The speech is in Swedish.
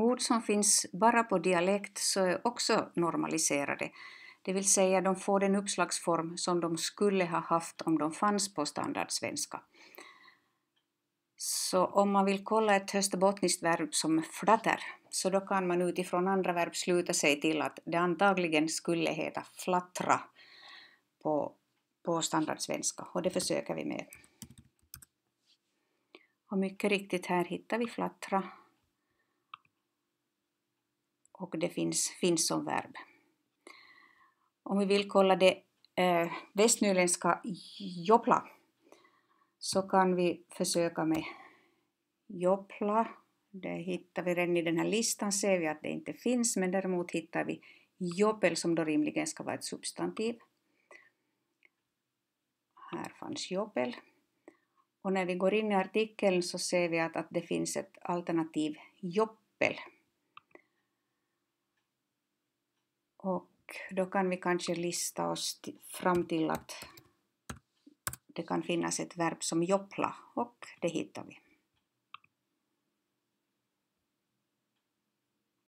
Ord som finns bara på dialekt så är också normaliserade, det vill säga de får den uppslagsform som de skulle ha haft om de fanns på standardsvenska. Så om man vill kolla ett österbottniskt verb som flatter, så då kan man utifrån andra verb sluta sig till att det antagligen skulle heta flattra på, på standardsvenska, och det försöker vi med. Och mycket riktigt, här hittar vi flattra och det finns, finns som verb. Om vi vill kolla det eh, västnyländska jopla så kan vi försöka med jopla. Det hittar vi redan i den här listan, ser vi att det inte finns, men däremot hittar vi jopel som då rimligen ska vara ett substantiv. Här fanns jopel. Och när vi går in i artikeln så ser vi att, att det finns ett alternativ joppel Och då kan vi kanske lista oss fram till att det kan finnas ett verb som joppla och det hittar vi.